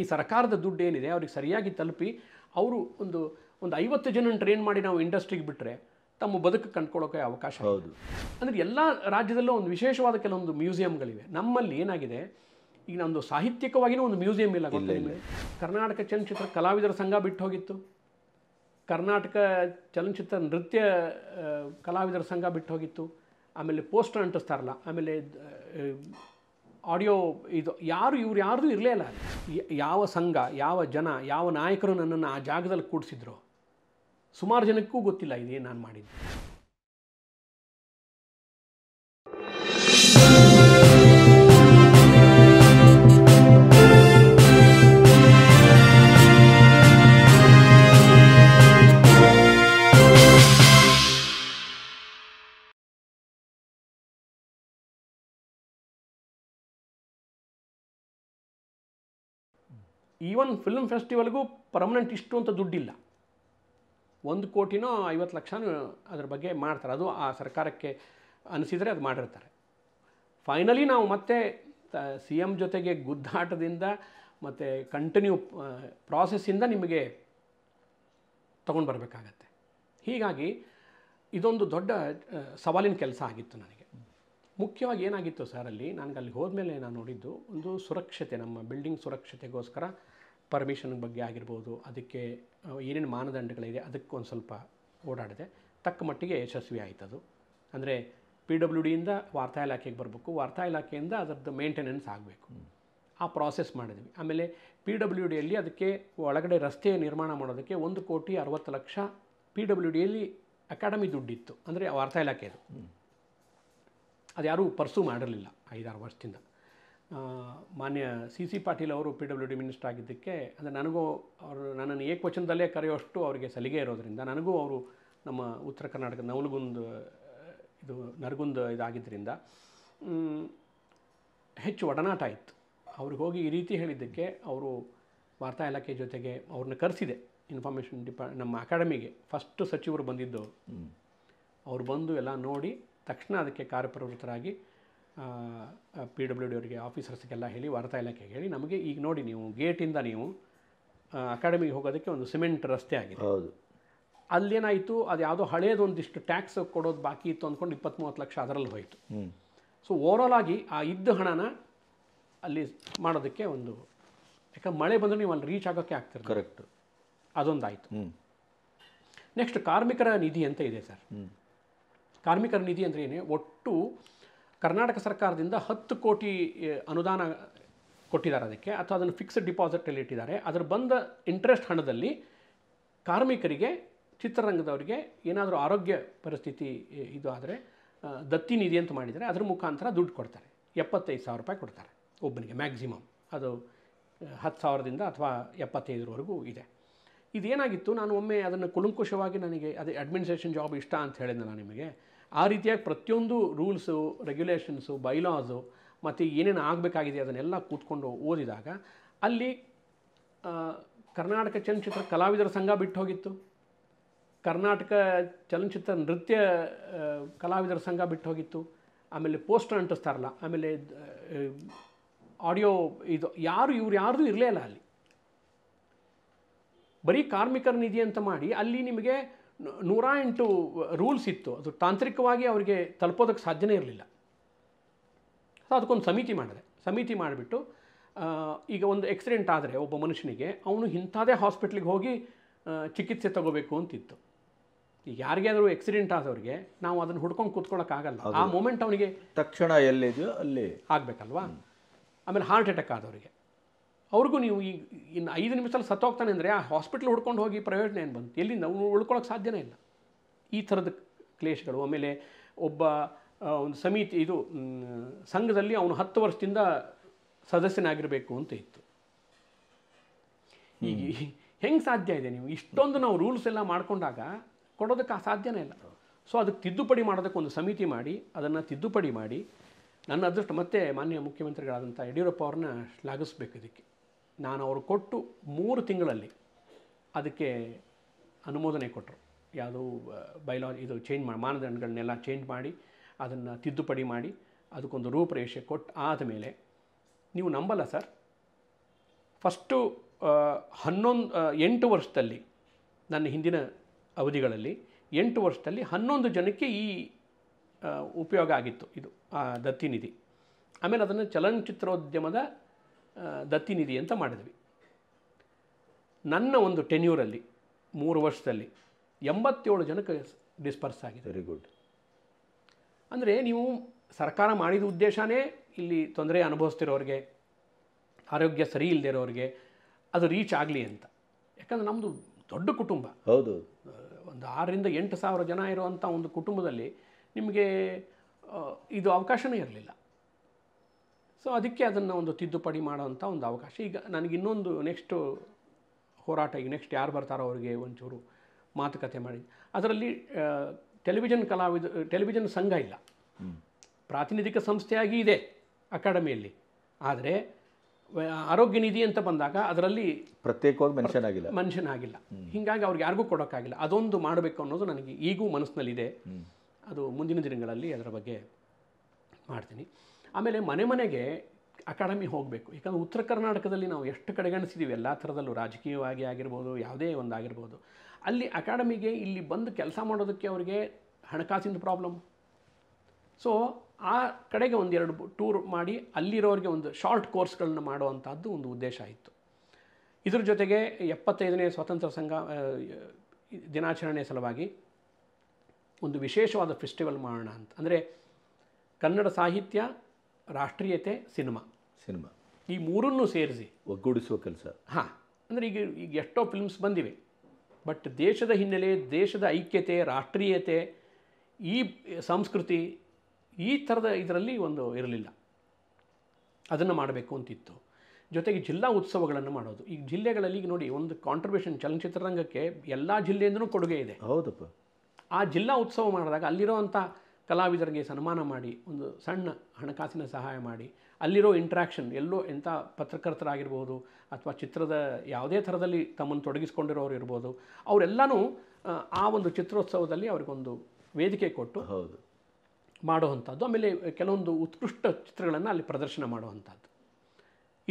ಈ ಸರ್ಕಾರದ ದುಡ್ಡು ಏನಿದೆ ಅವ್ರಿಗೆ ಸರಿಯಾಗಿ ತಲುಪಿ ಅವರು ಒಂದು ಒಂದು ಐವತ್ತು ಜನನ ಟ್ರೈನ್ ಮಾಡಿ ನಾವು ಇಂಡಸ್ಟ್ರಿಗೆ ಬಿಟ್ಟರೆ ತಮ್ಮ ಬದುಕು ಕಂಡ್ಕೊಳ್ಳೋಕೆ ಅವಕಾಶ ಹೌದು ಅಂದರೆ ಎಲ್ಲ ರಾಜ್ಯದಲ್ಲೂ ಒಂದು ವಿಶೇಷವಾದ ಕೆಲವೊಂದು ಮ್ಯೂಸಿಯಂಗಳಿವೆ ನಮ್ಮಲ್ಲಿ ಏನಾಗಿದೆ ಈಗ ನಮ್ಮದು ಸಾಹಿತ್ಯಿಕವಾಗಿಯೂ ಒಂದು ಮ್ಯೂಸಿಯಂ ಇಲ್ಲ ಗೊತ್ತಿಲ್ಲ ಕರ್ನಾಟಕ ಚಲನಚಿತ್ರ ಕಲಾವಿದರ ಸಂಘ ಬಿಟ್ಟು ಹೋಗಿತ್ತು ಕರ್ನಾಟಕ ಚಲನಚಿತ್ರ ನೃತ್ಯ ಕಲಾವಿದರ ಸಂಘ ಬಿಟ್ಟು ಹೋಗಿತ್ತು ಆಮೇಲೆ ಪೋಸ್ಟರ್ ಅಂಟಿಸ್ತಾರಲ್ಲ ಆಮೇಲೆ ಆಡಿಯೋ ಇದು ಯಾರು ಇವ್ರು ಯಾರ್ದು ಇರಲೇ ಇಲ್ಲ ಯಾವ ಸಂಘ ಯಾವ ಜನ ಯಾವ ನಾಯಕರು ನನ್ನನ್ನು ಆ ಜಾಗದಲ್ಲಿ ಕೂಡಿಸಿದ್ರು ಸುಮಾರು ಜನಕ್ಕೂ ಗೊತ್ತಿಲ್ಲ ಇದೇನು ನಾನು ಮಾಡಿದ್ದೆ ಈವನ್ ಫಿಲ್ಮ್ ಫೆಸ್ಟಿವಲ್ಗೂ ಪರ್ಮನೆಂಟ್ ಇಷ್ಟು ಅಂತ ದುಡ್ಡಿಲ್ಲ ಒಂದು ಕೋಟಿನೋ ಐವತ್ತು ಲಕ್ಷನೂ ಅದ್ರ ಬಗ್ಗೆ ಮಾಡ್ತಾರೆ ಅದು ಆ ಸರ್ಕಾರಕ್ಕೆ ಅನಿಸಿದರೆ ಅದು ಮಾಡಿರ್ತಾರೆ ಫೈನಲಿ ನಾವು ಮತ್ತೆ ಸಿ ಎಮ್ ಜೊತೆಗೆ ಗುದ್ದಾಟದಿಂದ ಮತ್ತು ಕಂಟಿನ್ಯೂ ಪ್ರಾಸೆಸ್ಸಿಂದ ನಿಮಗೆ ತಗೊಂಡು ಬರಬೇಕಾಗತ್ತೆ ಹೀಗಾಗಿ ಇದೊಂದು ದೊಡ್ಡ ಸವಾಲಿನ ಕೆಲಸ ಆಗಿತ್ತು ನನಗೆ ಮುಖ್ಯವಾಗಿ ಏನಾಗಿತ್ತು ಸರ್ ಅಲ್ಲಿ ನನಗೆ ಅಲ್ಲಿ ಹೋದ್ಮೇಲೆ ನಾನು ನೋಡಿದ್ದು ಒಂದು ಸುರಕ್ಷತೆ ನಮ್ಮ ಬಿಲ್ಡಿಂಗ್ ಸುರಕ್ಷತೆಗೋಸ್ಕರ ಪರ್ಮಿಷನ್ ಬಗ್ಗೆ ಆಗಿರ್ಬೋದು ಅದಕ್ಕೆ ಏನೇನು ಮಾನದಂಡಗಳಿದೆ ಒಂದು ಸ್ವಲ್ಪ ಓಡಾಡಿದೆ ತಕ್ಕ ಮಟ್ಟಿಗೆ ಯಶಸ್ವಿ ಆಯಿತು ಅದು ಅಂದರೆ ಪಿ ಡಬ್ಲ್ಯೂ ಡಿಯಿಂದ ವಾರ್ತಾ ಇಲಾಖೆಗೆ ಬರಬೇಕು ವಾರ್ತಾ ಇಲಾಖೆಯಿಂದ ಅದರದ್ದು ಮೇಂಟೆನೆನ್ಸ್ ಆಗಬೇಕು ಆ ಪ್ರಾಸೆಸ್ ಮಾಡಿದ್ವಿ ಆಮೇಲೆ ಪಿ ಡಬ್ಲ್ಯೂ ಡಿಯಲ್ಲಿ ಅದಕ್ಕೆ ಒಳಗಡೆ ರಸ್ತೆ ನಿರ್ಮಾಣ ಮಾಡೋದಕ್ಕೆ ಒಂದು ಕೋಟಿ ಅರವತ್ತು ಲಕ್ಷ ಪಿ ಡಬ್ಲ್ಯೂ ಡಿಯಲ್ಲಿ ಅಕಾಡೆಮಿ ದುಡ್ಡಿತ್ತು ಅಂದರೆ ವಾರ್ತಾ ಇಲಾಖೆ ಅದು ಅದು ಯಾರೂ ಪರ್ಸು ಮಾಡಿರಲಿಲ್ಲ ಐದಾರು ವರ್ಷದಿಂದ ಮಾನ್ಯ ಸಿ ಸಿ ಪಾಟೀಲ್ ಅವರು ಪಿ ಡಬ್ಲ್ಯೂ ಡಿ ಮಿನಿಸ್ಟರ್ ಆಗಿದ್ದಕ್ಕೆ ಅಂದರೆ ನನಗೂ ಅವರು ನನ್ನನ್ನು ಏಕವಚನದಲ್ಲೇ ಕರೆಯುವಷ್ಟು ಅವರಿಗೆ ಸಲಿಗೆ ಇರೋದರಿಂದ ನನಗೂ ಅವರು ನಮ್ಮ ಉತ್ತರ ಕರ್ನಾಟಕ ನವಲಗುಂದ ಇದು ನರಗುಂದ ಇದಾಗಿದ್ದರಿಂದ ಹೆಚ್ಚು ಒಡನಾಟ ಇತ್ತು ಅವ್ರಿಗೆ ಹೋಗಿ ಈ ರೀತಿ ಹೇಳಿದ್ದಕ್ಕೆ ಅವರು ವಾರ್ತಾ ಇಲಾಖೆ ಜೊತೆಗೆ ಅವ್ರನ್ನ ಕರೆಸಿದೆ ಇನ್ಫಾರ್ಮೇಷನ್ ಡಿಪಾ ನಮ್ಮ ಅಕಾಡೆಮಿಗೆ ಫಸ್ಟ್ ಸಚಿವರು ಬಂದಿದ್ದವರು ಅವ್ರು ಬಂದು ಎಲ್ಲ ನೋಡಿ ತಕ್ಷಣ ಅದಕ್ಕೆ ಕಾರ್ಯಪ್ರವೃತ್ತರಾಗಿ ಪಿ ಡಬ್ಲ್ಯೂ ಡಿ ಅವರಿಗೆ ಆಫೀಸರ್ಸ್ಗೆಲ್ಲ ಹೇಳಿ ವಾರ್ತಾ ಇಲಾಖೆಗೆ ಹೇಳಿ ನಮಗೆ ಈಗ ನೋಡಿ ನೀವು ಗೇಟಿಂದ ನೀವು ಅಕಾಡೆಮಿಗೆ ಹೋಗೋದಕ್ಕೆ ಒಂದು ಸಿಮೆಂಟ್ ರಸ್ತೆ ಆಗಿದೆ ಹೌದು ಅಲ್ಲೇನಾಯಿತು ಅದು ಯಾವುದೋ ಹಳೆಯದು ಒಂದಿಷ್ಟು ಟ್ಯಾಕ್ಸ್ ಕೊಡೋದು ಬಾಕಿ ಇತ್ತು ಅಂದ್ಕೊಂಡು ಇಪ್ಪತ್ತು ಮೂವತ್ತು ಲಕ್ಷ ಅದರಲ್ಲಿ ಹೋಯಿತು ಸೊ ಓವರಾಲ್ ಆಗಿ ಆ ಇದ್ದ ಹಣನ ಅಲ್ಲಿ ಮಾಡೋದಕ್ಕೆ ಒಂದು ಯಾಕಂದ್ರೆ ಮಳೆ ಬಂದರೆ ನೀವು ಅಲ್ಲಿ ರೀಚ್ ಆಗೋಕ್ಕೆ ಆಗ್ತಿರ ಕರೆಕ್ಟ್ ಅದೊಂದಾಯಿತು ನೆಕ್ಸ್ಟ್ ಕಾರ್ಮಿಕರ ನಿಧಿ ಅಂತ ಇದೆ ಸರ್ ಕಾರ್ಮಿಕರ ನಿಧಿ ಅಂದರೆ ಏನೇ ಒಟ್ಟು ಕರ್ನಾಟಕ ಸರ್ಕಾರದಿಂದ ಹತ್ತು ಕೋಟಿ ಅನುದಾನ ಕೊಟ್ಟಿದ್ದಾರೆ ಅದಕ್ಕೆ ಅಥವಾ ಅದನ್ನು ಫಿಕ್ಸ್ಡ್ ಡಿಪಾಸಿಟಲ್ಲಿ ಇಟ್ಟಿದ್ದಾರೆ ಅದರ ಬಂದ ಇಂಟ್ರೆಸ್ಟ್ ಹಣದಲ್ಲಿ ಕಾರ್ಮಿಕರಿಗೆ ಚಿತ್ರರಂಗದವರಿಗೆ ಏನಾದರೂ ಆರೋಗ್ಯ ಪರಿಸ್ಥಿತಿ ಇದು ಆದರೆ ದತ್ತಿ ನಿಧಿ ಅಂತ ಮಾಡಿದರೆ ಅದರ ಮುಖಾಂತರ ದುಡ್ಡು ಕೊಡ್ತಾರೆ ಎಪ್ಪತ್ತೈದು ಸಾವಿರ ರೂಪಾಯಿ ಕೊಡ್ತಾರೆ ಒಬ್ಬನಿಗೆ ಮ್ಯಾಕ್ಸಿಮಮ್ ಅದು ಹತ್ತು ಸಾವಿರದಿಂದ ಅಥವಾ ಎಪ್ಪತ್ತೈದರವರೆಗೂ ಇದೆ ಇದೇನಾಗಿತ್ತು ನಾನು ಒಮ್ಮೆ ಅದನ್ನು ಕುಲಂಕುಷವಾಗಿ ನನಗೆ ಅದೇ ಅಡ್ಮಿನಿಸ್ಟ್ರೇಷನ್ ಜಾಬ್ ಇಷ್ಟ ಅಂತ ನಾನು ನಿಮಗೆ ಆ ರೀತಿಯಾಗಿ ಪ್ರತಿಯೊಂದು ರೂಲ್ಸು ರೆಗ್ಯುಲೇಷನ್ಸು ಬೈಲಾಸು ಮತ್ತು ಏನೇನು ಆಗಬೇಕಾಗಿದೆ ಅದನ್ನೆಲ್ಲ ಕೂತ್ಕೊಂಡು ಓದಿದಾಗ ಅಲ್ಲಿ ಕರ್ನಾಟಕ ಚಲನಚಿತ್ರ ಕಲಾವಿದರ ಸಂಘ ಬಿಟ್ಟು ಹೋಗಿತ್ತು ಕರ್ನಾಟಕ ಚಲನಚಿತ್ರ ನೃತ್ಯ ಕಲಾವಿದರ ಸಂಘ ಬಿಟ್ಟು ಹೋಗಿತ್ತು ಆಮೇಲೆ ಪೋಸ್ಟರ್ ಅಂಟಿಸ್ತಾರಲ್ಲ ಆಮೇಲೆ ಆಡಿಯೋ ಇದು ಯಾರು ಇವ್ರು ಯಾರ್ದು ಇರಲೇ ಇಲ್ಲ ಅಲ್ಲಿ ಬರೀ ಕಾರ್ಮಿಕರ ನಿಧಿ ಅಂತ ಮಾಡಿ ಅಲ್ಲಿ ನಿಮಗೆ ನೂರ ಎಂಟು ರೂಲ್ಸ್ ಇತ್ತು ಅದು ತಾಂತ್ರಿಕವಾಗಿ ಅವರಿಗೆ ತಲುಪೋದಕ್ಕೆ ಸಾಧ್ಯನೇ ಇರಲಿಲ್ಲ ಸೊ ಅದಕ್ಕೊಂದು ಸಮಿತಿ ಮಾಡಿದೆ ಸಮಿತಿ ಮಾಡಿಬಿಟ್ಟು ಈಗ ಒಂದು ಎಕ್ಸಿಡೆಂಟ್ ಆದರೆ ಒಬ್ಬ ಮನುಷ್ಯನಿಗೆ ಅವನು ಇಂಥದೇ ಹಾಸ್ಪಿಟ್ಲಿಗೆ ಹೋಗಿ ಚಿಕಿತ್ಸೆ ತಗೋಬೇಕು ಅಂತಿತ್ತು ಈಗ ಯಾರಿಗಾದರೂ ಎಕ್ಸಿಡೆಂಟ್ ಆದವ್ರಿಗೆ ನಾವು ಅದನ್ನು ಹುಡ್ಕೊಂಡು ಕೂತ್ಕೊಳ್ಳೋಕ್ಕಾಗಲ್ಲ ಆ ಮೂಮೆಂಟ್ ಅವನಿಗೆ ತಕ್ಷಣ ಎಲ್ಲಿದೆಯೋ ಅಲ್ಲಿ ಆಗಬೇಕಲ್ವಾ ಆಮೇಲೆ ಹಾರ್ಟ್ ಅಟ್ಯಾಕ್ ಆದವರಿಗೆ ಅವ್ರಿಗೂ ನೀವು ಈಗ ಇನ್ನು ಐದು ನಿಮಿಷದಲ್ಲಿ ಸತ್ತೋಗ್ತಾನೆ ಅಂದರೆ ಆ ಹಾಸ್ಪಿಟ್ಲ್ ಹುಡ್ಕೊಂಡು ಹೋಗಿ ಪ್ರಯೋಜನ ಏನು ಬಂತು ಎಲ್ಲಿಂದ ಅವನು ಉಳ್ಕೊಳ್ಳೋಕೆ ಸಾಧ್ಯನೇ ಇಲ್ಲ ಈ ಥರದ ಕ್ಲೇಶಗಳು ಆಮೇಲೆ ಒಬ್ಬ ಒಂದು ಸಮಿತಿ ಇದು ಸಂಘದಲ್ಲಿ ಅವನು ಹತ್ತು ವರ್ಷದಿಂದ ಸದಸ್ಯನಾಗಿರಬೇಕು ಅಂತ ಇತ್ತು ಈಗ ಹೆಂಗೆ ಸಾಧ್ಯ ಇದೆ ನೀವು ಇಷ್ಟೊಂದು ನಾವು ರೂಲ್ಸ್ ಎಲ್ಲ ಮಾಡ್ಕೊಂಡಾಗ ಕೊಡೋದಕ್ಕೆ ಆ ಸಾಧ್ಯನೇ ಇಲ್ಲ ಸೊ ಅದಕ್ಕೆ ತಿದ್ದುಪಡಿ ಮಾಡೋದಕ್ಕೆ ಒಂದು ಸಮಿತಿ ಮಾಡಿ ಅದನ್ನು ತಿದ್ದುಪಡಿ ಮಾಡಿ ನನ್ನ ಅದೃಷ್ಟ ಮತ್ತೆ ಮಾನ್ಯ ಮುಖ್ಯಮಂತ್ರಿಗಳಾದಂಥ ಯಡಿಯೂರಪ್ಪ ಅವ್ರನ್ನ ಶ್ಲಾಘಿಸ್ಬೇಕು ಇದಕ್ಕೆ ನಾನು ಅವರು ಕೊಟ್ಟು ಮೂರು ತಿಂಗಳಲ್ಲಿ ಅದಕ್ಕೆ ಅನುಮೋದನೆ ಕೊಟ್ಟರು ಯಾವುದು ಬೈಲಾ ಇದು ಚೇಂಜ್ ಮಾಡಿ ಮಾನದಂಡಗಳನ್ನೆಲ್ಲ ಚೇಂಜ್ ಮಾಡಿ ಅದನ್ನು ತಿದ್ದುಪಡಿ ಮಾಡಿ ಅದಕ್ಕೊಂದು ರೂಪರೇಷೆ ಕೊಟ್ಟು ಆದಮೇಲೆ ನೀವು ನಂಬಲ್ಲ ಸರ್ ಫಸ್ಟು ಹನ್ನೊಂದು ಎಂಟು ವರ್ಷದಲ್ಲಿ ನನ್ನ ಹಿಂದಿನ ಅವಧಿಗಳಲ್ಲಿ ಎಂಟು ವರ್ಷದಲ್ಲಿ ಹನ್ನೊಂದು ಜನಕ್ಕೆ ಈ ಉಪಯೋಗ ಆಗಿತ್ತು ಇದು ದತ್ತಿನಿಧಿ ಆಮೇಲೆ ಅದನ್ನು ಚಲನಚಿತ್ರೋದ್ಯಮದ ದತ್ತಿ ನಿಧಿ ಅಂತ ಮಾಡಿದ್ವಿ ನನ್ನ ಒಂದು ಟೆನ್ಯೂರಲ್ಲಿ ಮೂರು ವರ್ಷದಲ್ಲಿ ಎಂಬತ್ತೇಳು ಜನಕ್ಕೆ ಡಿಸ್ಪರ್ಸ್ ಆಗಿದೆ ವೆರಿ ಗುಡ್ ಅಂದರೆ ನೀವು ಸರ್ಕಾರ ಮಾಡಿದ ಉದ್ದೇಶನೇ ಇಲ್ಲಿ ತೊಂದರೆ ಅನುಭವಿಸ್ತಿರೋರಿಗೆ ಆರೋಗ್ಯ ಸರಿ ಇಲ್ಲದೆ ಇರೋರಿಗೆ ಅದು ರೀಚ್ ಆಗಲಿ ಅಂತ ಯಾಕಂದರೆ ನಮ್ಮದು ದೊಡ್ಡ ಕುಟುಂಬ ಹೌದು ಒಂದು ಆರರಿಂದ ಎಂಟು ಸಾವಿರ ಜನ ಇರುವಂಥ ಒಂದು ಕುಟುಂಬದಲ್ಲಿ ನಿಮಗೆ ಇದು ಅವಕಾಶವೇ ಇರಲಿಲ್ಲ ಸೊ ಅದಕ್ಕೆ ಅದನ್ನು ಒಂದು ತಿದ್ದುಪಡಿ ಮಾಡೋವಂಥ ಒಂದು ಅವಕಾಶ ಈಗ ನನಗೆ ಇನ್ನೊಂದು ನೆಕ್ಸ್ಟು ಹೋರಾಟ ಈಗ ನೆಕ್ಸ್ಟ್ ಯಾರು ಬರ್ತಾರೋ ಅವರಿಗೆ ಒಂಚೂರು ಮಾತುಕತೆ ಮಾಡಿ ಅದರಲ್ಲಿ ಟೆಲಿವಿಷನ್ ಕಲಾವಿದ ಟೆಲಿವಿಷನ್ ಸಂಘ ಇಲ್ಲ ಪ್ರಾತಿನಿಧಿಕ ಸಂಸ್ಥೆಯಾಗಿ ಇದೆ ಅಕಾಡೆಮಿಯಲ್ಲಿ ಆದರೆ ಆರೋಗ್ಯ ನಿಧಿ ಅಂತ ಬಂದಾಗ ಅದರಲ್ಲಿ ಪ್ರತ್ಯೇಕವಾಗಿ ಮೆನ್ಷನ್ ಆಗಿಲ್ಲ ಮೆನ್ಷನ್ ಆಗಿಲ್ಲ ಹೀಗಾಗಿ ಅವ್ರಿಗೆ ಯಾರಿಗೂ ಕೊಡೋಕ್ಕಾಗಿಲ್ಲ ಅದೊಂದು ಮಾಡಬೇಕು ಅನ್ನೋದು ನನಗೆ ಈಗೂ ಮನಸ್ಸಿನಲ್ಲಿದೆ ಅದು ಮುಂದಿನ ದಿನಗಳಲ್ಲಿ ಅದರ ಬಗ್ಗೆ ಮಾಡ್ತೀನಿ ಆಮೇಲೆ ಮನೆ ಮನೆಗೆ ಅಕಾಡೆಮಿ ಹೋಗಬೇಕು ಯಾಕಂದರೆ ಉತ್ತರ ಕರ್ನಾಟಕದಲ್ಲಿ ನಾವು ಎಷ್ಟು ಕಡೆಗಣಿಸಿದ್ದೀವಿ ಎಲ್ಲ ಥರದಲ್ಲೂ ರಾಜಕೀಯವಾಗಿ ಆಗಿರ್ಬೋದು ಯಾವುದೇ ಒಂದು ಆಗಿರ್ಬೋದು ಅಲ್ಲಿ ಅಕಾಡೆಮಿಗೆ ಇಲ್ಲಿ ಬಂದು ಕೆಲಸ ಮಾಡೋದಕ್ಕೆ ಅವರಿಗೆ ಹಣಕಾಸಿನ ಪ್ರಾಬ್ಲಮ್ ಸೊ ಆ ಕಡೆಗೆ ಒಂದೆರಡು ಟೂರ್ ಮಾಡಿ ಅಲ್ಲಿರೋರಿಗೆ ಒಂದು ಶಾರ್ಟ್ ಕೋರ್ಸ್ಗಳನ್ನ ಮಾಡುವಂಥದ್ದು ಒಂದು ಉದ್ದೇಶ ಇತ್ತು ಇದ್ರ ಜೊತೆಗೆ ಎಪ್ಪತ್ತೈದನೇ ಸ್ವಾತಂತ್ರ್ಯ ಸಂಘ ದಿನಾಚರಣೆ ಸಲುವಾಗಿ ಒಂದು ವಿಶೇಷವಾದ ಫೆಸ್ಟಿವಲ್ ಮಾಡೋಣ ಅಂತ ಅಂದರೆ ಕನ್ನಡ ಸಾಹಿತ್ಯ ರಾಷ್ಟ್ರೀಯತೆ ಸಿನಿಮಾ ಸಿನಿಮಾ ಈ ಮೂರನ್ನು ಸೇರಿಸಿ ಒಗ್ಗೂಡಿಸುವ ಕೆಲಸ ಹಾಂ ಅಂದರೆ ಈಗ ಈಗ ಎಷ್ಟೋ ಫಿಲ್ಮ್ಸ್ ಬಂದಿವೆ ಬಟ್ ದೇಶದ ಹಿನ್ನೆಲೆ ದೇಶದ ಐಕ್ಯತೆ ರಾಷ್ಟ್ರೀಯತೆ ಈ ಸಂಸ್ಕೃತಿ ಈ ಥರದ ಇದರಲ್ಲಿ ಒಂದು ಇರಲಿಲ್ಲ ಅದನ್ನು ಮಾಡಬೇಕು ಅಂತಿತ್ತು ಜೊತೆಗೆ ಜಿಲ್ಲಾ ಉತ್ಸವಗಳನ್ನು ಮಾಡೋದು ಈಗ ಜಿಲ್ಲೆಗಳಲ್ಲಿ ಈಗ ನೋಡಿ ಒಂದು ಕಾಂಟ್ರಿಬ್ಯೂಷನ್ ಚಲನಚಿತ್ರರಂಗಕ್ಕೆ ಎಲ್ಲ ಜಿಲ್ಲೆಯಿಂದನೂ ಕೊಡುಗೆ ಇದೆ ಹೌದಪ್ಪ ಆ ಜಿಲ್ಲಾ ಉತ್ಸವ ಮಾಡಿದಾಗ ಅಲ್ಲಿರುವಂಥ ಕಲಾವಿದರಿಗೆ ಸನ್ಮಾನ ಮಾಡಿ ಒಂದು ಸಣ್ಣ ಹಣಕಾಸಿನ ಸಹಾಯ ಮಾಡಿ ಅಲ್ಲಿರೋ ಇಂಟ್ರ್ಯಾಕ್ಷನ್ ಎಲ್ಲೋ ಎಂಥ ಪತ್ರಕರ್ತರಾಗಿರ್ಬೋದು ಅಥವಾ ಚಿತ್ರದ ಯಾವುದೇ ಥರದಲ್ಲಿ ತಮ್ಮನ್ನು ತೊಡಗಿಸ್ಕೊಂಡಿರೋರು ಇರ್ಬೋದು ಅವರೆಲ್ಲನೂ ಆ ಒಂದು ಚಿತ್ರೋತ್ಸವದಲ್ಲಿ ಅವ್ರಿಗೊಂದು ವೇದಿಕೆ ಕೊಟ್ಟು ಹೌದು ಮಾಡುವಂಥದ್ದು ಆಮೇಲೆ ಕೆಲವೊಂದು ಉತ್ಕೃಷ್ಟ ಚಿತ್ರಗಳನ್ನು ಅಲ್ಲಿ ಪ್ರದರ್ಶನ ಮಾಡುವಂಥದ್ದು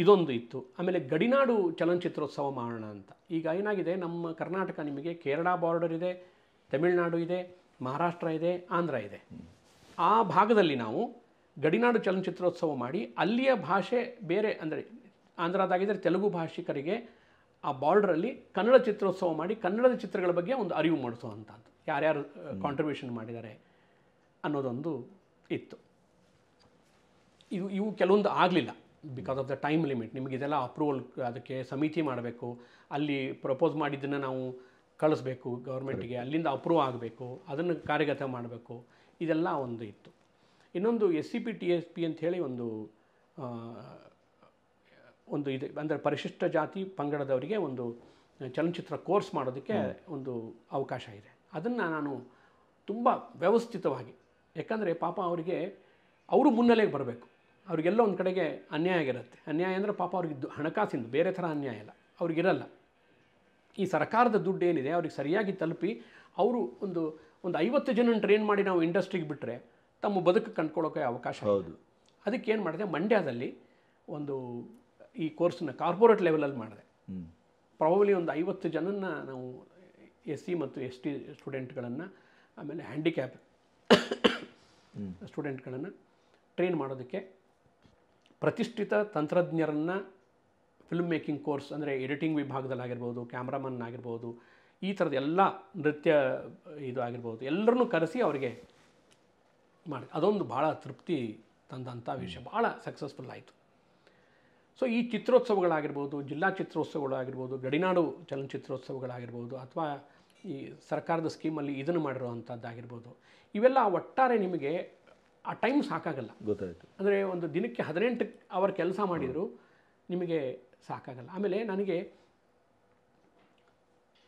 ಇದೊಂದು ಇತ್ತು ಆಮೇಲೆ ಗಡಿನಾಡು ಚಲನಚಿತ್ರೋತ್ಸವ ಮಾಡೋಣ ಅಂತ ಈಗ ಏನಾಗಿದೆ ನಮ್ಮ ಕರ್ನಾಟಕ ನಿಮಗೆ ಕೇರಳ ಬಾರ್ಡರ್ ಇದೆ ತಮಿಳುನಾಡು ಇದೆ ಮಹಾರಾಷ್ಟ್ರ ಇದೆ ಆಂಧ್ರ ಇದೆ ಆ ಭಾಗದಲ್ಲಿ ನಾವು ಗಡಿನಾಡು ಚಲನಚಿತ್ರೋತ್ಸವ ಮಾಡಿ ಅಲ್ಲಿಯ ಭಾಷೆ ಬೇರೆ ಅಂದರೆ ಆಂಧ್ರದಾಗಿದ್ದರೆ ತೆಲುಗು ಭಾಷಿಕರಿಗೆ ಆ ಬಾರ್ಡ್ರಲ್ಲಿ ಕನ್ನಡ ಚಿತ್ರೋತ್ಸವ ಮಾಡಿ ಕನ್ನಡದ ಚಿತ್ರಗಳ ಬಗ್ಗೆ ಒಂದು ಅರಿವು ಮಾಡಿಸುವಂಥದ್ದು ಯಾರ್ಯಾರು ಕಾಂಟ್ರಿಬ್ಯೂಷನ್ ಮಾಡಿದ್ದಾರೆ ಅನ್ನೋದೊಂದು ಇತ್ತು ಇವು ಇವು ಕೆಲವೊಂದು ಆಗಲಿಲ್ಲ because of the time limit ನಿಮಗೆ ಇದೆಲ್ಲ ಅಪ್ರೂವಲ್ ಅದಕ್ಕೆ ಸಮಿತಿ ಮಾಡಬೇಕು ಅಲ್ಲಿ ಪ್ರಪೋಸ್ ಮಾಡಿದ್ದನ್ನು ನಾವು ಕಳಿಸ್ಬೇಕು ಗೌರ್ಮೆಂಟಿಗೆ ಅಲ್ಲಿಂದ ಅಪ್ರೂವ್ ಆಗಬೇಕು ಅದನ್ನು ಕಾರ್ಯಗತ ಮಾಡಬೇಕು ಇದೆಲ್ಲ ಒಂದು ಇತ್ತು ಇನ್ನೊಂದು S C P T S P ಹೇಳಿ ಒಂದು ಒಂದು ಇದೆ ಅಂದರೆ ಪರಿಶಿಷ್ಟ ಜಾತಿ ಪಂಗಡದವರಿಗೆ ಒಂದು ಚಲನಚಿತ್ರ ಕೋರ್ಸ್ ಮಾಡೋದಕ್ಕೆ ಒಂದು ಅವಕಾಶ ಇದೆ ಅದನ್ನು ನಾನು ತುಂಬ ವ್ಯವಸ್ಥಿತವಾಗಿ ಯಾಕಂದರೆ ಪಾಪ ಅವರಿಗೆ ಅವರು ಮುನ್ನೆಲೆಗೆ ಬರಬೇಕು ಅವ್ರಿಗೆಲ್ಲ ಒಂದು ಕಡೆಗೆ ಅನ್ಯಾಯ ಆಗಿರುತ್ತೆ ಅನ್ಯಾಯ ಅಂದರೆ ಪಾಪ ಅವ್ರಿಗೆ ಹಣಕಾಸಿಂದು ಬೇರೆ ಥರ ಅನ್ಯಾಯ ಇಲ್ಲ ಅವ್ರಿಗಿರಲ್ಲ ಈ ಸರ್ಕಾರದ ದುಡ್ಡು ಏನಿದೆ ಅವ್ರಿಗೆ ಸರಿಯಾಗಿ ತಲುಪಿ ಅವರು ಒಂದು ಒಂದು ಐವತ್ತು ಜನನ ಟ್ರೈನ್ ಮಾಡಿ ನಾವು ಇಂಡಸ್ಟ್ರಿಗೆ ಬಿಟ್ಟರೆ ತಮ್ಮ ಬದುಕು ಕಂಡ್ಕೊಳ್ಳೋಕೆ ಅವಕಾಶ ಹೌದು ಅದಕ್ಕೆ ಏನು ಮಾಡಿದೆ ಮಂಡ್ಯದಲ್ಲಿ ಒಂದು ಈ ಕೋರ್ಸನ್ನ ಕಾರ್ಪೊರೇಟ್ ಲೆವೆಲಲ್ಲಿ ಮಾಡಿದೆ ಪ್ರಾಬಲಿ ಒಂದು ಐವತ್ತು ಜನನ ನಾವು ಎಸ್ ಸಿ ಮತ್ತು ಎಸ್ ಟಿ ಸ್ಟೂಡೆಂಟ್ಗಳನ್ನು ಆಮೇಲೆ ಹ್ಯಾಂಡಿಕ್ಯಾಪ್ ಸ್ಟೂಡೆಂಟ್ಗಳನ್ನು ಟ್ರೈನ್ ಮಾಡೋದಕ್ಕೆ ಪ್ರತಿಷ್ಠಿತ ತಂತ್ರಜ್ಞರನ್ನು ಫಿಲ್ಮ್ ಮೇಕಿಂಗ್ ಕೋರ್ಸ್ ಅಂದರೆ ಎಡಿಟಿಂಗ್ ಆಗಿರ್ಬೋದು ಕ್ಯಾಮ್ರಾಮನ್ ಆಗಿರ್ಬೋದು ಈ ಥರದ ಎಲ್ಲ ನೃತ್ಯ ಇದು ಆಗಿರ್ಬೋದು ಎಲ್ಲರನ್ನೂ ಕರೆಸಿ ಅವರಿಗೆ ಮಾಡಿ ಅದೊಂದು ಭಾಳ ತೃಪ್ತಿ ತಂದಂಥ ವಿಷಯ ಭಾಳ ಸಕ್ಸಸ್ಫುಲ್ ಆಯಿತು ಸೊ ಈ ಚಿತ್ರೋತ್ಸವಗಳಾಗಿರ್ಬೋದು ಜಿಲ್ಲಾ ಚಿತ್ರೋತ್ಸವಗಳಾಗಿರ್ಬೋದು ಗಡಿನಾಡು ಚಲನಚಿತ್ರೋತ್ಸವಗಳಾಗಿರ್ಬೋದು ಅಥವಾ ಈ ಸರ್ಕಾರದ ಸ್ಕೀಮಲ್ಲಿ ಇದನ್ನು ಆಗಿರ್ಬೋದು ಇವೆಲ್ಲ ಒಟ್ಟಾರೆ ನಿಮಗೆ ಆ ಟೈಮ್ ಸಾಕಾಗಲ್ಲ ಗೊತ್ತಾಯಿತು ಅಂದರೆ ಒಂದು ದಿನಕ್ಕೆ ಹದಿನೆಂಟು ಅವರ್ ಕೆಲಸ ಮಾಡಿದರೂ ನಿಮಗೆ ಸಾಕಾಗಲ್ಲ ಆಮೇಲೆ ನನಗೆ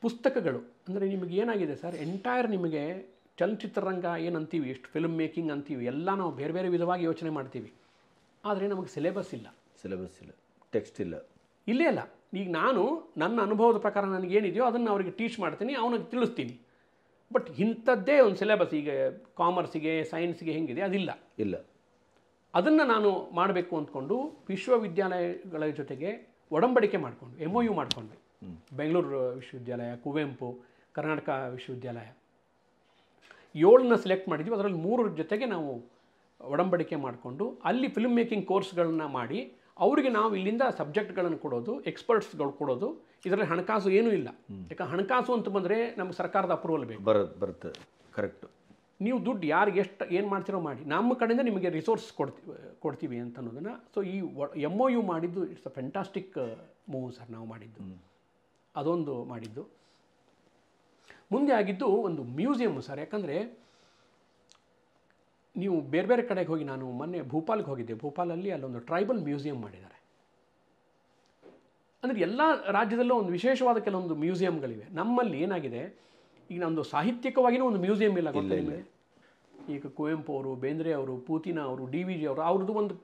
ಪುಸ್ತಕಗಳು ಅಂದರೆ ನಿಮಗೆ ಏನಾಗಿದೆ ಸರ್ ಎಂಟೈರ್ ನಿಮಗೆ ಚಲನಚಿತ್ರರಂಗ ಏನಂತೀವಿ ಎಷ್ಟು ಫಿಲ್ಮ್ ಮೇಕಿಂಗ್ ಅಂತೀವಿ ಎಲ್ಲ ನಾವು ಬೇರೆ ಬೇರೆ ವಿಧವಾಗಿ ಯೋಚನೆ ಮಾಡ್ತೀವಿ ಆದರೆ ನಮಗೆ ಸಿಲೆಬಸ್ ಇಲ್ಲ ಸಿಲೆಬಸ್ ಇಲ್ಲ ಟೆಕ್ಸ್ಟ್ ಇಲ್ಲ ಇಲ್ಲೇ ಅಲ್ಲ ಈಗ ನಾನು ನನ್ನ ಅನುಭವದ ಪ್ರಕಾರ ನನಗೇನಿದೆಯೋ ಅದನ್ನು ಅವರಿಗೆ ಟೀಚ್ ಮಾಡ್ತೀನಿ ಅವನಿಗೆ ತಿಳಿಸ್ತೀನಿ ಬಟ್ ಇಂಥದ್ದೇ ಒಂದು ಸಿಲೆಬಸ್ ಈಗ ಕಾಮರ್ಸಿಗೆ ಸೈನ್ಸ್ಗೆ ಹೆಂಗಿದೆ ಅದಿಲ್ಲ ಇಲ್ಲ ಅದನ್ನು ನಾನು ಮಾಡಬೇಕು ಅಂದ್ಕೊಂಡು ವಿಶ್ವವಿದ್ಯಾಲಯಗಳ ಜೊತೆಗೆ ಒಡಂಬಡಿಕೆ ಮಾಡಿಕೊಂಡು ಎಮ್ ಒ ಯು ಮಾಡಿಕೊಂಡ್ವಿ ಬೆಂಗಳೂರು ವಿಶ್ವವಿದ್ಯಾಲಯ ಕುವೆಂಪು ಕರ್ನಾಟಕ ವಿಶ್ವವಿದ್ಯಾಲಯ ಏಳನ್ನ ಸೆಲೆಕ್ಟ್ ಮಾಡಿದ್ವಿ ಅದರಲ್ಲಿ ಮೂರರ ಜೊತೆಗೆ ನಾವು ಒಡಂಬಡಿಕೆ ಮಾಡಿಕೊಂಡು ಅಲ್ಲಿ ಫಿಲ್ಮ್ ಮೇಕಿಂಗ್ ಕೋರ್ಸ್ಗಳನ್ನ ಮಾಡಿ ಅವರಿಗೆ ನಾವು ಇಲ್ಲಿಂದ ಸಬ್ಜೆಕ್ಟ್ಗಳನ್ನು ಕೊಡೋದು ಎಕ್ಸ್ಪರ್ಟ್ಸ್ಗಳು ಕೊಡೋದು ಇದರಲ್ಲಿ ಹಣಕಾಸು ಏನೂ ಇಲ್ಲ ಯಾಕಂದ್ರೆ ಹಣಕಾಸು ಅಂತ ಬಂದರೆ ನಮ್ಮ ಸರ್ಕಾರದ ಅಪ್ರೂವಲ್ ಬೇಕು ಬರುತ್ತೆ ಕರೆಕ್ಟು ನೀವು ದುಡ್ಡು ಯಾರಿಗೆ ಎಷ್ಟು ಏನು ಮಾಡ್ತೀರೋ ಮಾಡಿ ನಮ್ಮ ಕಡೆಯಿಂದ ನಿಮಗೆ ರಿಸೋರ್ಸ್ ಕೊಡ್ತೀವಿ ಕೊಡ್ತೀವಿ ಅಂತ ಅನ್ನೋದನ್ನು ಸೊ ಈ ಎಮ್ ಒ ಯು ಮಾಡಿದ್ದು it's a fantastic move sir ನಾವು ಮಾಡಿದ್ದು ಅದೊಂದು ಮಾಡಿದ್ದು ಮುಂದೆ ಆಗಿದ್ದು ಒಂದು ಮ್ಯೂಸಿಯಮ್ ಸರ್ ಯಾಕಂದರೆ ನೀವು ಬೇರೆ ಬೇರೆ ಕಡೆಗೆ ಹೋಗಿ ನಾನು ಮೊನ್ನೆ ಭೂಪಾಲ್ಗೆ ಹೋಗಿದ್ದೆ ಭೂಪಾಲಲ್ಲಿ ಅಲ್ಲೊಂದು ಟ್ರೈಬಲ್ ಮ್ಯೂಸಿಯಂ ಮಾಡಿದ್ದಾರೆ ಅಂದರೆ ಎಲ್ಲ ರಾಜ್ಯದಲ್ಲೂ ಒಂದು ವಿಶೇಷವಾದ ಕೆಲವೊಂದು ಮ್ಯೂಸಿಯಂಗಳಿವೆ ನಮ್ಮಲ್ಲಿ ಏನಾಗಿದೆ ಈಗ ನಮ್ಮದು ಸಾಹಿತ್ಯಕವಾಗಿನೂ ಒಂದು ಮ್ಯೂಸಿಯಂ ಇಲ್ಲ ಗೊತ್ತಿಲ್ಲ ಈಗ ಕುವೆಂಪು ಅವರು ಬೇಂದ್ರೆ ಅವರು ಪೂತಿನ ಅವರು ಡಿ ವಿ ಜಿ ಅವರು ಅವ್ರದ್ದು ಒಂದು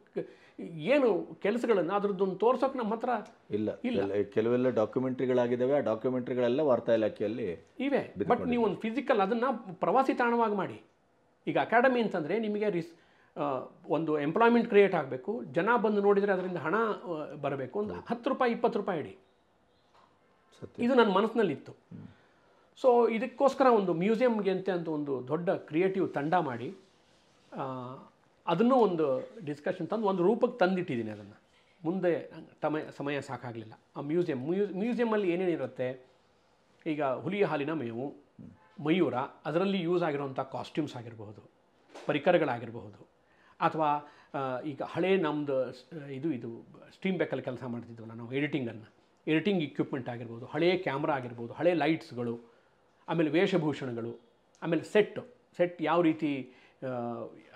ಏನು ಕೆಲಸಗಳನ್ನು ಅದ್ರದ್ದೊಂದು ತೋರ್ಸೋಕೆ ನಮ್ಮ ಹತ್ರ ಇಲ್ಲ ಇಲ್ಲ ಕೆಲವೆಲ್ಲ ಡಾಕ್ಯುಮೆಂಟ್ರಿಗಳಾಗಿದ್ದಾವೆ ಆ ಡಾಕ್ಯುಮೆಂಟ್ರಿಗಳೆಲ್ಲ ವಾರ್ತಾ ಇಲಾಖೆಯಲ್ಲಿ ಇವೆ ಬಟ್ ನೀವು ಒಂದು ಫಿಸಿಕಲ್ ಅದನ್ನು ಪ್ರವಾಸಿ ತಾಣವಾಗಿ ಮಾಡಿ ಈಗ ಅಕಾಡೆಮಿ ಅಂತಂದರೆ ನಿಮಗೆ ರಿಸ್ ಒಂದು ಎಂಪ್ಲಾಯ್ಮೆಂಟ್ ಕ್ರಿಯೇಟ್ ಆಗಬೇಕು ಜನ ಬಂದು ನೋಡಿದರೆ ಅದರಿಂದ ಹಣ ಬರಬೇಕು ಒಂದು ಹತ್ತು ರೂಪಾಯಿ ಇಪ್ಪತ್ತು ರೂಪಾಯಿ ಇಡಿ ಇದು ನನ್ನ ಮನಸ್ಸಿನಲ್ಲಿತ್ತು ಸೊ ಇದಕ್ಕೋಸ್ಕರ ಒಂದು ಮ್ಯೂಸಿಯಮ್ಗೆ ಅಂತ ಅಂತ ಒಂದು ದೊಡ್ಡ ಕ್ರಿಯೇಟಿವ್ ತಂಡ ಮಾಡಿ ಅದನ್ನು ಒಂದು ಡಿಸ್ಕಷನ್ ತಂದು ಒಂದು ರೂಪಕ್ಕೆ ತಂದಿಟ್ಟಿದ್ದೀನಿ ಅದನ್ನು ಮುಂದೆ ತಮ ಸಮಯ ಸಾಕಾಗಲಿಲ್ಲ ಆ ಮ್ಯೂಸಿಯಂ ಮ್ಯೂ ಮ್ಯೂಸಿಯಮಲ್ಲಿ ಏನೇನಿರುತ್ತೆ ಈಗ ಹುಲಿಯ ಹಾಲಿನ ಮೇವು ಮಯೂರ ಅದರಲ್ಲಿ ಯೂಸ್ ಆಗಿರುವಂಥ ಕಾಸ್ಟ್ಯೂಮ್ಸ್ ಆಗಿರಬಹುದು ಪರಿಕರಗಳಾಗಿರಬಹುದು ಅಥವಾ ಈಗ ಹಳೇ ನಮ್ಮದು ಇದು ಇದು ಸ್ಟೀಮ್ ಬೇಕಲ್ಲಿ ಕೆಲಸ ಮಾಡ್ತಿದ್ದೆವಲ್ಲ ನಾವು ಎಡಿಟಿಂಗನ್ನು ಎಡಿಟಿಂಗ್ ಇಕ್ವಿಪ್ಮೆಂಟ್ ಆಗಿರ್ಬೋದು ಹಳೆಯ ಕ್ಯಾಮ್ರಾ ಆಗಿರ್ಬೋದು ಹಳೆ ಲೈಟ್ಸ್ಗಳು ಆಮೇಲೆ ವೇಷಭೂಷಣಗಳು ಆಮೇಲೆ ಸೆಟ್ ಸೆಟ್ ಯಾವ ರೀತಿ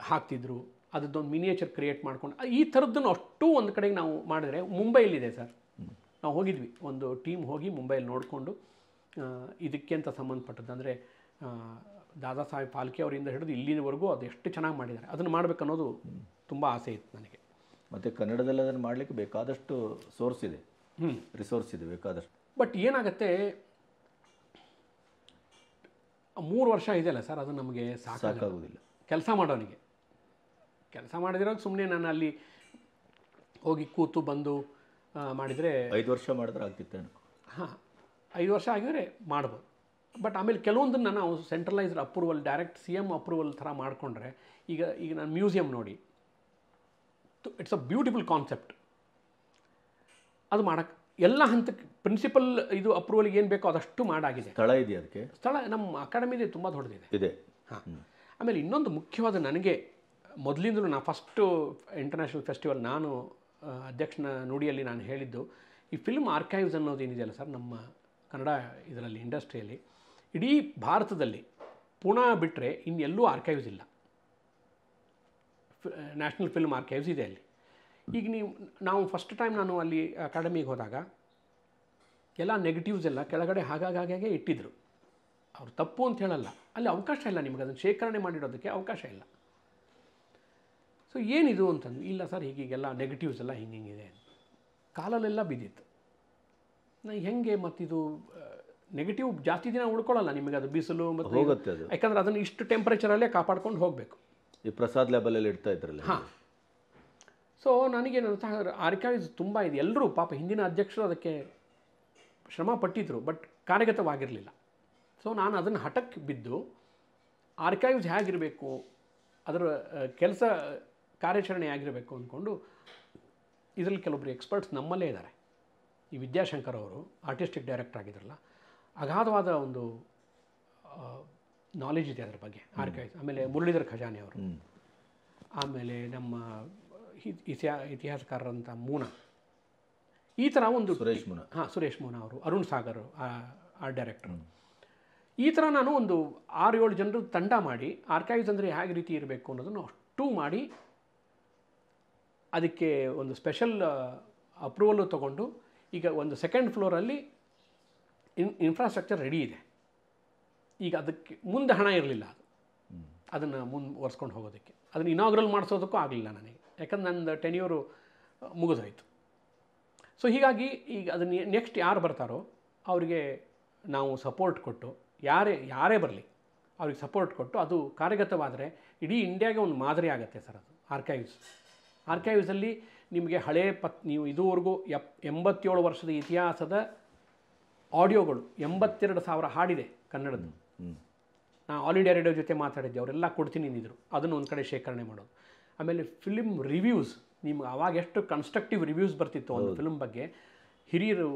ಹಾಕ್ತಿದ್ರು ಅದ್ರದ್ದೊಂದು ಮಿನಿಯೇಚರ್ ಕ್ರಿಯೇಟ್ ಮಾಡ್ಕೊಂಡು ಈ ಥರದ್ದನ್ನು ಅಷ್ಟು ಒಂದು ಕಡೆಗೆ ನಾವು ಮಾಡಿದರೆ ಮುಂಬೈಲಿದೆ ಸರ್ ನಾವು ಹೋಗಿದ್ವಿ ಒಂದು ಟೀಮ್ ಹೋಗಿ ಮುಂಬೈಲಿ ನೋಡಿಕೊಂಡು ಇದಕ್ಕೆ ಅಂತ ಸಂಬಂಧಪಟ್ಟದ್ದು ಅಂದರೆ ದಾದಾ ಸಾಹೇಬ್ ಫಾಲ್ಕೆ ಅವರಿಂದ ಹಿಡಿದು ಇಲ್ಲಿನವರೆಗೂ ಅದು ಎಷ್ಟು ಚೆನ್ನಾಗಿ ಮಾಡಿದ್ದಾರೆ ಅದನ್ನು ಮಾಡಬೇಕು ಅನ್ನೋದು ತುಂಬ ಆಸೆ ಇತ್ತು ನನಗೆ ಮತ್ತು ಕನ್ನಡದಲ್ಲಿ ಅದನ್ನು ಮಾಡಲಿಕ್ಕೆ ಬೇಕಾದಷ್ಟು ಸೋರ್ಸ್ ಇದೆ ರಿಸೋರ್ಸ್ ಇದೆ ಬೇಕಾದಷ್ಟು ಬಟ್ ಏನಾಗುತ್ತೆ ಮೂರು ವರ್ಷ ಇದೆಯಲ್ಲ ಸರ್ ಅದು ನಮಗೆ ಸಾಕಾಗೋದಿಲ್ಲ ಕೆಲಸ ಮಾಡೋನಿಗೆ ಕೆಲಸ ಮಾಡಿದಿರೋದು ಸುಮ್ಮನೆ ನಾನು ಅಲ್ಲಿ ಹೋಗಿ ಕೂತು ಬಂದು ಮಾಡಿದರೆ ಐದು ವರ್ಷ ಮಾಡಿದ್ರೆ ಆಗ್ತಿತ್ತು ಹಾಂ ಐದು ವರ್ಷ ಆಗಿದ್ರೆ ಮಾಡ್ಬೋದು ಬಟ್ ಆಮೇಲೆ ಕೆಲವೊಂದನ್ನು ನಾವು centralised approval direct C M approval ಥರ ಮಾಡಿಕೊಂಡ್ರೆ ಈಗ ಈಗ ನಾನು ಮ್ಯೂಸಿಯಂ ನೋಡಿ ಇಟ್ಸ್ ಅ ಬ್ಯೂಟಿಫುಲ್ ಕಾನ್ಸೆಪ್ಟ್ ಅದು ಮಾಡೋಕ್ಕೆ ಎಲ್ಲ ಹಂತಕ್ಕೆ ಪ್ರಿನ್ಸಿಪಲ್ ಇದು ಅಪ್ರೂವಲ್ಗೆ ಏನು ಬೇಕೋ ಅದಷ್ಟು ಮಾಡಾಗಿದೆ ಸ್ಥಳ ಇದೆ ಅದಕ್ಕೆ ಸ್ಥಳ ನಮ್ಮ ಅಕಾಡೆಮಿದೆ ತುಂಬ ದೊಡ್ಡದಿದೆ ಇದೆ ಹಾಂ ಆಮೇಲೆ ಇನ್ನೊಂದು ಮುಖ್ಯವಾದ ನನಗೆ ಮೊದಲಿಂದಲೂ ನಾ ಫಸ್ಟು ಇಂಟರ್ನ್ಯಾಷನಲ್ ಫೆಸ್ಟಿವಲ್ ನಾನು ಅಧ್ಯಕ್ಷನ ನುಡಿಯಲ್ಲಿ ನಾನು ಹೇಳಿದ್ದು ಈ ಫಿಲ್ಮ್ ಆರ್ಕೈವ್ಸ್ ಅನ್ನೋದು ಅನ್ನೋದೇನಿದೆಯಲ್ಲ ಸರ್ ನಮ್ಮ ಕನ್ನಡ ಇದರಲ್ಲಿ ಇಂಡಸ್ಟ್ರಿಯಲ್ಲಿ ಇಡೀ ಭಾರತದಲ್ಲಿ ಪುಣೆ ಬಿಟ್ಟರೆ ಇನ್ನೆಲ್ಲೂ ಆರ್ಕೈವ್ಸ್ ಇಲ್ಲ ನ್ಯಾಷನಲ್ ಫಿಲ್ಮ್ ಆರ್ಕೈವ್ಸ್ ಇದೆ ಅಲ್ಲಿ ಈಗ ನೀವು ನಾವು ಫಸ್ಟ್ ಟೈಮ್ ನಾನು ಅಲ್ಲಿ ಅಕಾಡೆಮಿಗೆ ಹೋದಾಗ ಎಲ್ಲ ನೆಗೆಟಿವ್ಸ್ ಎಲ್ಲ ಕೆಳಗಡೆ ಹಾಗಾಗಾಗೆ ಇಟ್ಟಿದ್ದರು ಅವ್ರು ತಪ್ಪು ಅಂತ ಹೇಳಲ್ಲ ಅಲ್ಲಿ ಅವಕಾಶ ಇಲ್ಲ ನಿಮಗೆ ಅದನ್ನು ಶೇಖರಣೆ ಮಾಡಿರೋದಕ್ಕೆ ಅವಕಾಶ ಇಲ್ಲ ಸೊ ಏನಿದು ಅಂತಂದು ಇಲ್ಲ ಸರ್ ಹೀಗೀಗೆಲ್ಲ ನೆಗೆಟಿವ್ಸ್ ಎಲ್ಲ ಹಿಂಗೆ ಹಿಂಗಿದೆ ಕಾಲಲ್ಲೆಲ್ಲ ಬಿದ್ದಿತ್ತು ನಾ ಹೆಂಗೆ ಮತ್ತಿದು ನೆಗೆಟಿವ್ ಜಾಸ್ತಿ ದಿನ ಉಳ್ಕೊಳ್ಳಲ್ಲ ನಿಮಗೆ ಅದು ಬಿಸಿಲು ಮತ್ತು ಹೋಗುತ್ತೆ ಅದು ಯಾಕಂದ್ರೆ ಅದನ್ನು ಇಷ್ಟು ಟೆಂಪ್ರೇಚರಲ್ಲೇ ಕಾಪಾಡ್ಕೊಂಡು ಹೋಗಬೇಕು ಈ ಪ್ರಸಾದ್ ಲೆಬಲಲ್ಲಿ ಇಡ್ತಾ ಇದ್ರಲ್ಲ ಹಾಂ ಸೊ ಸಹ ಆರ್ಕೈವ್ಸ್ ತುಂಬ ಇದೆ ಎಲ್ಲರೂ ಪಾಪ ಹಿಂದಿನ ಅಧ್ಯಕ್ಷರು ಅದಕ್ಕೆ ಶ್ರಮ ಪಟ್ಟಿದ್ದರು ಬಟ್ ಕಾರ್ಯಗತವಾಗಿರಲಿಲ್ಲ ಸೊ ನಾನು ಅದನ್ನು ಹಠಕ್ಕೆ ಬಿದ್ದು ಆರ್ಕೈವ್ಸ್ ಹೇಗಿರಬೇಕು ಅದರ ಕೆಲಸ ಕಾರ್ಯಾಚರಣೆ ಆಗಿರಬೇಕು ಅಂದ್ಕೊಂಡು ಇದರಲ್ಲಿ ಕೆಲವೊಬ್ಬರು ಎಕ್ಸ್ಪರ್ಟ್ಸ್ ನಮ್ಮಲ್ಲೇ ಇದ್ದಾರೆ ಈ ವಿದ್ಯಾಶಂಕರ್ ಅವರು ಆರ್ಟಿಸ್ಟಿಕ್ ಡೈರೆಕ್ಟರ್ ಆಗಿದ್ರಲ್ಲ ಅಗಾಧವಾದ ಒಂದು ನಾಲೆಜ್ ಇದೆ ಅದರ ಬಗ್ಗೆ ಆರ್ಕೈವ್ಸ್ ಆಮೇಲೆ ಮುರಳೀಧರ್ ಖಜಾನೆ ಅವರು ಆಮೇಲೆ ನಮ್ಮ ಇತಿಹಾ ಇತಿಹಾಸಕಾರರಂಥ ಮೂನ ಈ ಥರ ಒಂದು ಸುರೇಶ್ ಮೂನ ಹಾಂ ಸುರೇಶ್ ಮೂನ ಅವರು ಅರುಣ್ ಸಾಗರ್ ಆ ಡೈರೆಕ್ಟರ್ ಈ ಥರ ನಾನು ಒಂದು ಆರು ಏಳು ಜನರು ತಂಡ ಮಾಡಿ ಆರ್ಕೈವ್ಸ್ ಅಂದರೆ ಹೇಗೆ ರೀತಿ ಇರಬೇಕು ಅನ್ನೋದನ್ನು ಅಷ್ಟು ಮಾಡಿ ಅದಕ್ಕೆ ಒಂದು ಸ್ಪೆಷಲ್ ಅಪ್ರೂವಲ್ಲು ತೊಗೊಂಡು ಈಗ ಒಂದು ಸೆಕೆಂಡ್ ಫ್ಲೋರಲ್ಲಿ ಇನ್ ಇನ್ಫ್ರಾಸ್ಟ್ರಕ್ಚರ್ ರೆಡಿ ಇದೆ ಈಗ ಅದಕ್ಕೆ ಮುಂದೆ ಹಣ ಇರಲಿಲ್ಲ ಅದು ಅದನ್ನು ಮುಂದೆ ಒರೆಸ್ಕೊಂಡು ಹೋಗೋದಕ್ಕೆ ಅದನ್ನು ಇನಾಗ್ರಲ್ ಮಾಡಿಸೋದಕ್ಕೂ ಆಗಲಿಲ್ಲ ನನಗೆ ಯಾಕಂದ್ರೆ ನನ್ನ ಟೆನ್ಯೂರು ಮುಗಿದೋಯ್ತು ಸೊ ಹೀಗಾಗಿ ಈಗ ಅದನ್ನ ನೆಕ್ಸ್ಟ್ ಯಾರು ಬರ್ತಾರೋ ಅವರಿಗೆ ನಾವು ಸಪೋರ್ಟ್ ಕೊಟ್ಟು ಯಾರೇ ಯಾರೇ ಬರಲಿ ಅವ್ರಿಗೆ ಸಪೋರ್ಟ್ ಕೊಟ್ಟು ಅದು ಕಾರ್ಯಗತವಾದರೆ ಇಡೀ ಇಂಡಿಯಾಗೆ ಒಂದು ಮಾದರಿ ಆಗುತ್ತೆ ಸರ್ ಅದು ಆರ್ಕೈವ್ಸ್ ಆರ್ಕೈವ್ಸಲ್ಲಿ ನಿಮಗೆ ಹಳೆ ಪತ್ ನೀವು ಇದುವರೆಗೂ ಎಪ್ ಎಂಬತ್ತೇಳು ವರ್ಷದ ಇತಿಹಾಸದ ಆಡಿಯೋಗಳು ಎಂಬತ್ತೆರಡು ಸಾವಿರ ಹಾಡಿದೆ ಕನ್ನಡದ್ದು ನಾನು ಆಲ್ ಇಂಡಿಯಾ ರೇಡಿಯೋ ಜೊತೆ ಮಾತಾಡಿದ್ದೆ ಅವರೆಲ್ಲ ಕೊಡ್ತೀನಿ ನಿಂದಿದ್ರು ಅದನ್ನು ಒಂದು ಕಡೆ ಶೇಖರಣೆ ಮಾಡೋದು ಆಮೇಲೆ ಫಿಲಿಮ್ ರಿವ್ಯೂಸ್ ನಿಮ್ಗೆ ಅವಾಗ ಎಷ್ಟು ಕನ್ಸ್ಟ್ರಕ್ಟಿವ್ ರಿವ್ಯೂಸ್ ಬರ್ತಿತ್ತು ಒಂದು ಫಿಲ್ಮ್ ಬಗ್ಗೆ ಹಿರಿಯರು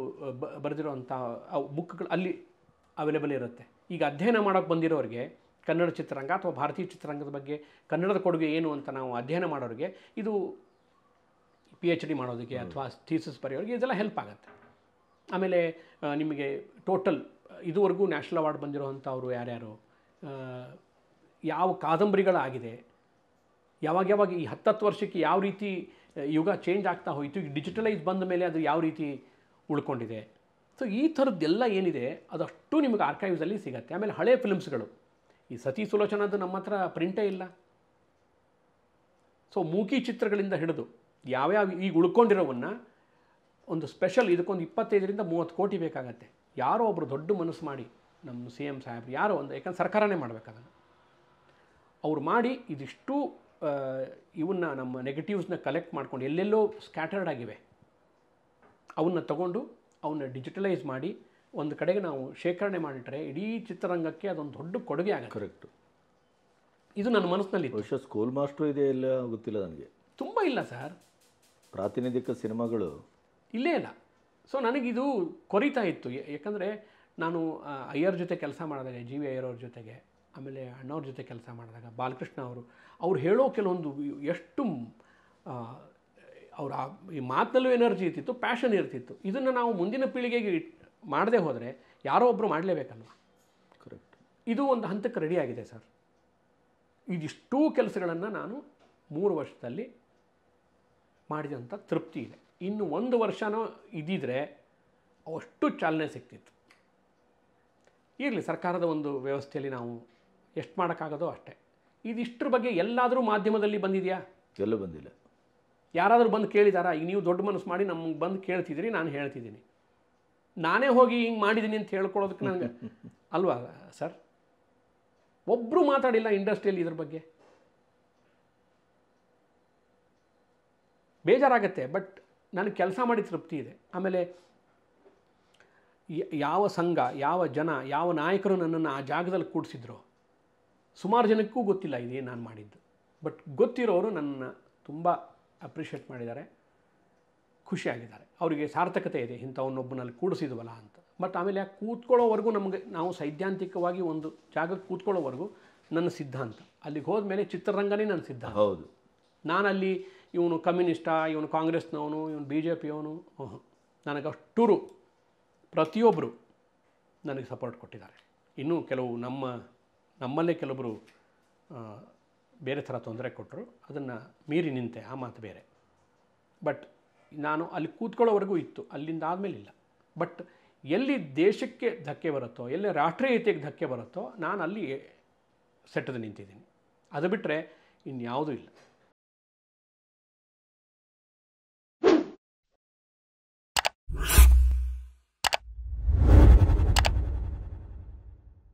ಬರೆದಿರುವಂಥ ಬುಕ್ಗಳು ಅಲ್ಲಿ ಅವೈಲೇಬಲ್ ಇರುತ್ತೆ ಈಗ ಅಧ್ಯಯನ ಮಾಡೋಕ್ಕೆ ಬಂದಿರೋರಿಗೆ ಕನ್ನಡ ಚಿತ್ರರಂಗ ಅಥವಾ ಭಾರತೀಯ ಚಿತ್ರರಂಗದ ಬಗ್ಗೆ ಕನ್ನಡದ ಕೊಡುಗೆ ಏನು ಅಂತ ನಾವು ಅಧ್ಯಯನ ಮಾಡೋರಿಗೆ ಇದು ಪಿ ಎಚ್ ಡಿ ಮಾಡೋದಕ್ಕೆ ಅಥವಾ ಥೀಸಸ್ ಬರೆಯೋರಿಗೆ ಇದೆಲ್ಲ ಹೆಲ್ಪ್ ಆಗುತ್ತೆ ಆಮೇಲೆ ನಿಮಗೆ ಟೋಟಲ್ ಇದುವರೆಗೂ ನ್ಯಾಷನಲ್ ಅವಾರ್ಡ್ ಬಂದಿರೋವಂಥವ್ರು ಯಾರ್ಯಾರು ಯಾವ ಕಾದಂಬರಿಗಳಾಗಿದೆ ಯಾವಾಗ ಯಾವಾಗ ಈ ಹತ್ತತ್ತು ವರ್ಷಕ್ಕೆ ಯಾವ ರೀತಿ ಯುಗ ಚೇಂಜ್ ಆಗ್ತಾ ಹೋಯಿತು ಈಗ ಡಿಜಿಟಲೈಸ್ ಬಂದ ಮೇಲೆ ಅದು ಯಾವ ರೀತಿ ಉಳ್ಕೊಂಡಿದೆ ಸೊ ಈ ಥರದ್ದೆಲ್ಲ ಏನಿದೆ ಅದಷ್ಟು ನಿಮಗೆ ಆರ್ಕೈವ್ಸಲ್ಲಿ ಸಿಗತ್ತೆ ಆಮೇಲೆ ಹಳೆ ಫಿಲ್ಮ್ಸ್ಗಳು ಈ ಸತಿ ಸುಲೋಚನದ್ದು ನಮ್ಮ ಹತ್ರ ಪ್ರಿಂಟೇ ಇಲ್ಲ ಸೊ ಮೂಕಿ ಚಿತ್ರಗಳಿಂದ ಹಿಡಿದು ಯಾವ್ಯಾವ ಈಗ ಉಳ್ಕೊಂಡಿರೋವನ್ನು ಒಂದು ಸ್ಪೆಷಲ್ ಇದಕ್ಕೊಂದು ಇಪ್ಪತ್ತೈದರಿಂದ ಮೂವತ್ತು ಕೋಟಿ ಬೇಕಾಗತ್ತೆ ಯಾರೋ ಒಬ್ಬರು ದೊಡ್ಡ ಮನಸ್ಸು ಮಾಡಿ ನಮ್ಮ ಸಿ ಎಮ್ ಸಾಹೇಬ್ರು ಯಾರೋ ಒಂದು ಯಾಕಂದ್ರೆ ಸರ್ಕಾರನೇ ಮಾಡಬೇಕದನ್ನು ಅವ್ರು ಮಾಡಿ ಇದಿಷ್ಟು ಇವನ್ನ ನಮ್ಮ ನೆಗೆಟಿವ್ಸ್ನ ಕಲೆಕ್ಟ್ ಮಾಡ್ಕೊಂಡು ಎಲ್ಲೆಲ್ಲೋ ಸ್ಕ್ಯಾಟರ್ಡ್ ಆಗಿವೆ ಅವನ್ನ ತಗೊಂಡು ಅವನ್ನ ಡಿಜಿಟಲೈಸ್ ಮಾಡಿ ಒಂದು ಕಡೆಗೆ ನಾವು ಶೇಖರಣೆ ಮಾಡಿಟ್ರೆ ಇಡೀ ಚಿತ್ರರಂಗಕ್ಕೆ ಅದೊಂದು ದೊಡ್ಡ ಕೊಡುಗೆ ಆಗುತ್ತೆ ಕರೆಕ್ಟ್ ಇದು ನನ್ನ ಮನಸ್ಸಿನಲ್ಲಿ ಬಹುಶಃ ಸ್ಕೂಲ್ ಮಾಸ್ಟರ್ ಇದೆ ಇಲ್ಲ ಗೊತ್ತಿಲ್ಲ ನನಗೆ ತುಂಬ ಇಲ್ಲ ಸರ್ ಪ್ರಾತಿನಿಧಿಕ ಸಿನಿಮಾಗಳು ಇಲ್ಲೇ ಇಲ್ಲ ಸೊ ನನಗಿದು ಕೊರಿತಾ ಇತ್ತು ಯಾಕಂದರೆ ನಾನು ಅಯ್ಯರ್ ಜೊತೆ ಕೆಲಸ ಮಾಡಿದಾಗ ಜಿ ವಿ ಅಯ್ಯರ್ ಅವ್ರ ಜೊತೆಗೆ ಆಮೇಲೆ ಅಣ್ಣವ್ರ ಜೊತೆ ಕೆಲಸ ಮಾಡಿದಾಗ ಬಾಲಕೃಷ್ಣ ಅವರು ಅವ್ರು ಹೇಳೋ ಕೆಲವೊಂದು ಎಷ್ಟು ಅವರ ಈ ಮಾತಿನಲ್ಲೂ ಎನರ್ಜಿ ಇರ್ತಿತ್ತು ಪ್ಯಾಷನ್ ಇರ್ತಿತ್ತು ಇದನ್ನು ನಾವು ಮುಂದಿನ ಪೀಳಿಗೆಗೆ ಮಾಡದೆ ಹೋದರೆ ಯಾರೋ ಒಬ್ಬರು ಮಾಡಲೇಬೇಕಲ್ವ ಕರೆಕ್ಟ್ ಇದು ಒಂದು ಹಂತಕ್ಕೆ ರೆಡಿಯಾಗಿದೆ ಸರ್ ಇದಿಷ್ಟೂ ಕೆಲಸಗಳನ್ನು ನಾನು ಮೂರು ವರ್ಷದಲ್ಲಿ ಮಾಡಿದಂಥ ತೃಪ್ತಿ ಇದೆ ಇನ್ನು ಒಂದು ವರ್ಷನೋ ಇದ್ದಿದ್ರೆ ಅವಷ್ಟು ಚಾಲನೆ ಸಿಗ್ತಿತ್ತು ಇರಲಿ ಸರ್ಕಾರದ ಒಂದು ವ್ಯವಸ್ಥೆಯಲ್ಲಿ ನಾವು ಎಷ್ಟು ಮಾಡೋಕ್ಕಾಗೋದೋ ಅಷ್ಟೇ ಇದಿಷ್ಟ್ರ ಬಗ್ಗೆ ಎಲ್ಲಾದರೂ ಮಾಧ್ಯಮದಲ್ಲಿ ಬಂದಿದೆಯಾ ಎಲ್ಲೂ ಬಂದಿಲ್ಲ ಯಾರಾದರೂ ಬಂದು ಕೇಳಿದಾರಾ ಈಗ ನೀವು ದೊಡ್ಡ ಮನಸ್ಸು ಮಾಡಿ ನಮ್ಗೆ ಬಂದು ಕೇಳ್ತಿದ್ದೀರಿ ನಾನು ಹೇಳ್ತಿದ್ದೀನಿ ನಾನೇ ಹೋಗಿ ಹಿಂಗೆ ಮಾಡಿದ್ದೀನಿ ಅಂತ ಹೇಳ್ಕೊಳ್ಳೋದಕ್ಕೆ ನನಗೆ ಅಲ್ವಾ ಸರ್ ಒಬ್ಬರು ಮಾತಾಡಿಲ್ಲ ಇಂಡಸ್ಟ್ರಿಯಲ್ಲಿ ಇದ್ರ ಬಗ್ಗೆ ಬೇಜಾರಾಗತ್ತೆ ಬಟ್ ನನಗೆ ಕೆಲಸ ಮಾಡಿ ತೃಪ್ತಿ ಇದೆ ಆಮೇಲೆ ಯಾವ ಸಂಘ ಯಾವ ಜನ ಯಾವ ನಾಯಕರು ನನ್ನನ್ನು ಆ ಜಾಗದಲ್ಲಿ ಕೂಡಿಸಿದ್ರು ಸುಮಾರು ಜನಕ್ಕೂ ಗೊತ್ತಿಲ್ಲ ಇದೇ ನಾನು ಮಾಡಿದ್ದು ಬಟ್ ಗೊತ್ತಿರೋರು ನನ್ನ ತುಂಬ ಅಪ್ರಿಷಿಯೇಟ್ ಮಾಡಿದ್ದಾರೆ ಖುಷಿಯಾಗಿದ್ದಾರೆ ಅವರಿಗೆ ಸಾರ್ಥಕತೆ ಇದೆ ಇಂಥವನ್ನೊಬ್ಬನಲ್ಲಿ ಕೂಡಿಸಿದ್ವಲ್ಲ ಅಂತ ಬಟ್ ಆಮೇಲೆ ಆ ಕೂತ್ಕೊಳ್ಳೋವರೆಗೂ ನಮಗೆ ನಾವು ಸೈದ್ಧಾಂತಿಕವಾಗಿ ಒಂದು ಜಾಗಕ್ಕೆ ಕೂತ್ಕೊಳ್ಳೋವರೆಗೂ ನನ್ನ ಸಿದ್ಧಾಂತ ಅಲ್ಲಿಗೆ ಮೇಲೆ ಚಿತ್ರರಂಗನೇ ನನ್ನ ಸಿದ್ಧಾಂತ ಹೌದು ನಾನಲ್ಲಿ ಇವನು ಕಮ್ಯುನಿಸ್ಟ ಇವನು ಕಾಂಗ್ರೆಸ್ನವನು ಇವನು ಬಿ ಜೆ ಪಿಯವನು ನನಗೆ ಅಷ್ಟೂರು ಪ್ರತಿಯೊಬ್ಬರು ನನಗೆ ಸಪೋರ್ಟ್ ಕೊಟ್ಟಿದ್ದಾರೆ ಇನ್ನೂ ಕೆಲವು ನಮ್ಮ ನಮ್ಮಲ್ಲೇ ಕೆಲವರು ಬೇರೆ ಥರ ತೊಂದರೆ ಕೊಟ್ಟರು ಅದನ್ನು ಮೀರಿ ನಿಂತೆ ಆ ಮಾತು ಬೇರೆ ಬಟ್ ನಾನು ಅಲ್ಲಿ ಕೂತ್ಕೊಳ್ಳೋವರೆಗೂ ಇತ್ತು ಅಲ್ಲಿಂದ ಆದಮೇಲೆ ಇಲ್ಲ ಬಟ್ ಎಲ್ಲಿ ದೇಶಕ್ಕೆ ಧಕ್ಕೆ ಬರುತ್ತೋ ಎಲ್ಲಿ ರಾಷ್ಟ್ರೀಯತೆಗೆ ಧಕ್ಕೆ ಬರುತ್ತೋ ನಾನು ಅಲ್ಲಿ ಸೆಟ್ಟದ ನಿಂತಿದ್ದೀನಿ ಅದು ಬಿಟ್ಟರೆ ಇನ್ಯಾವುದೂ ಇಲ್ಲ